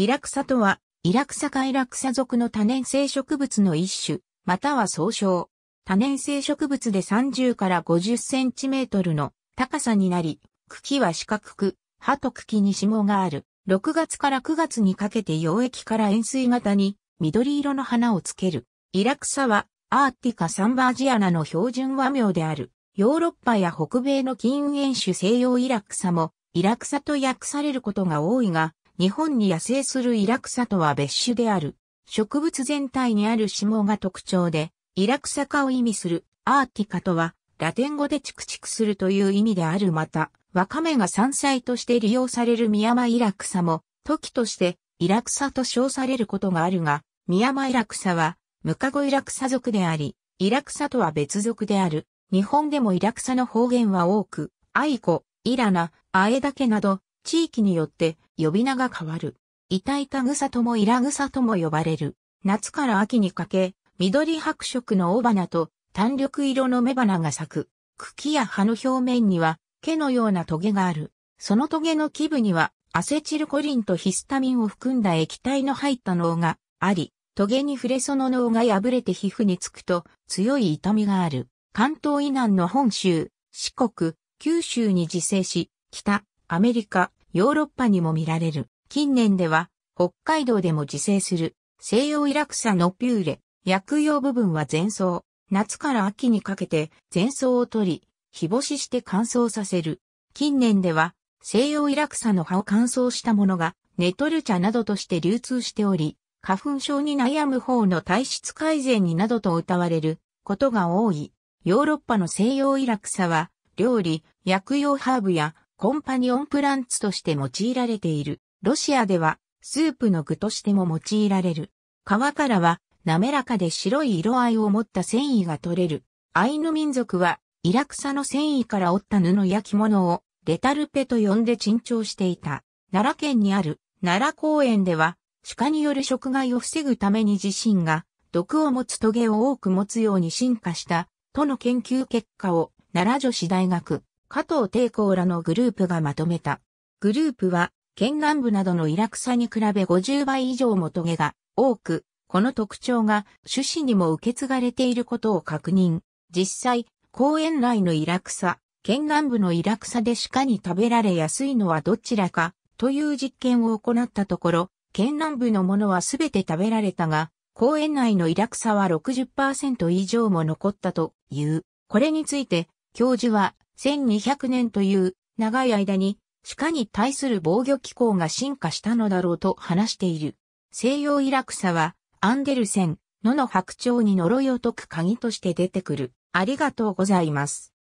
イラクサとは、イラクサかイラクサ属の多年生植物の一種、または総称。多年生植物で30から50センチメートルの高さになり、茎は四角く、葉と茎に霜がある。6月から9月にかけて溶液から塩水型に緑色の花をつける。イラクサはアーティカ・サンバージアナの標準和名である。ヨーロッパや北米の禁煙種西洋イラクサもイラクサと訳されることが多いが、日本に野生するイラクサとは別種である。植物全体にある霜が特徴で、イラクサ化を意味するアーティカとは、ラテン語でチクチクするという意味であるまた、ワカメが山菜として利用されるミヤマイラクサも、時としてイラクサと称されることがあるが、ミヤマイラクサは、ムカゴイラクサ族であり、イラクサとは別族である。日本でもイラクサの方言は多く、アイコ、イラナ、アエダケなど、地域によって呼び名が変わる。イタイタ草ともイラ草とも呼ばれる。夏から秋にかけ、緑白色の雄花と単緑色の雌花が咲く。茎や葉の表面には毛のようなトゲがある。そのトゲの基部にはアセチルコリンとヒスタミンを含んだ液体の入った脳があり、トゲに触れその脳が破れて皮膚につくと強い痛みがある。関東以南の本州、四国、九州に自生し、北、アメリカ、ヨーロッパにも見られる。近年では、北海道でも自生する、西洋イラクサのピューレ、薬用部分は前奏。夏から秋にかけて前奏を取り、日干しして乾燥させる。近年では、西洋イラクサの葉を乾燥したものが、ネトル茶などとして流通しており、花粉症に悩む方の体質改善になどと謳われることが多い。ヨーロッパの西洋イラクサは、料理、薬用ハーブやコンパニオンプランツとして用いられている。ロシアではスープの具としても用いられる。皮からは滑らかで白い色合いを持った繊維が取れる。アイヌ民族はイラクサの繊維から折った布や着物をレタルペと呼んで珍重していた。奈良県にある奈良公園では鹿による食害を防ぐために自身が毒を持つトゲを多く持つように進化したとの研究結果を奈良女子大学加藤抵抗らのグループがまとめた。グループは、県南部などのイラクサに比べ50倍以上もトゲが多く、この特徴が種子にも受け継がれていることを確認。実際、公園内のイラクサ、県南部のイラクサで鹿に食べられやすいのはどちらかという実験を行ったところ、県南部のものはすべて食べられたが、公園内のイラクサは60%以上も残ったという。これについて、教授は1200年という長い間に鹿に対する防御機構が進化したのだろうと話している。西洋イラクサはアンデルセン、野の白鳥に呪いを解く鍵として出てくる。ありがとうございます。